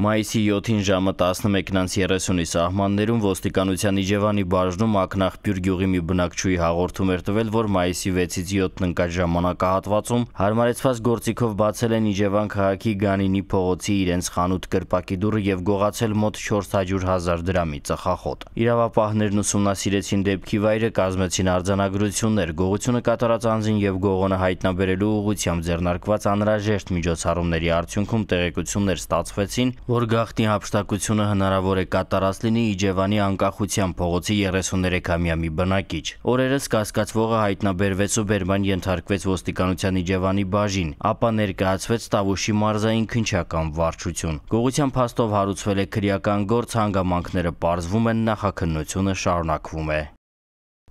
Մայիսի 7-ին ժամը 11:30-ի սահմաններում ոստիկանության Իջևանի բաժնում Ակնաղբյուր գյուղի մի բնակչուհի հաղորդում էր տվել, որ մայիսի 6-ից 7-ն ընկած ժամանակահատվածում հարմարեցված գործիքով բացել են Իջևան քաղաքի Գանինի փողոցի իրենց խանութ կրպակի դուռը եւ գողացել մոտ 400 հազար դրամի ծխախոտ։ Իրավապահներն ուսումնասիրեցին դեպքի վայրը, կազմեցին արձանագրություններ, գողությունը կատարած անձին եւ գողոնը հայտնաբերելու ուղղությամբ ձեռնարկված անհրաժեշտ միջոցառումների արդյունքում տեղեկություններ ստացվեցին որ գախտի հապշտակությունը հնարավոր է կատարած լինի Իջևանի անկախության փողոցի 33-ամյա մի բնակիչ։ Օրերս կասկածվողը հայտնաբերվեց ու բերման ենթարկվեց ոստիկանության Իջևանի բաժին, ապա ներկայացվեց Տավուշի մարզային քնչական վարչություն։ Գողության փաստով հարուցվել է քրեական գործ, հանգամանքները ողջվում են, նախաքննությունը շարունակվում է։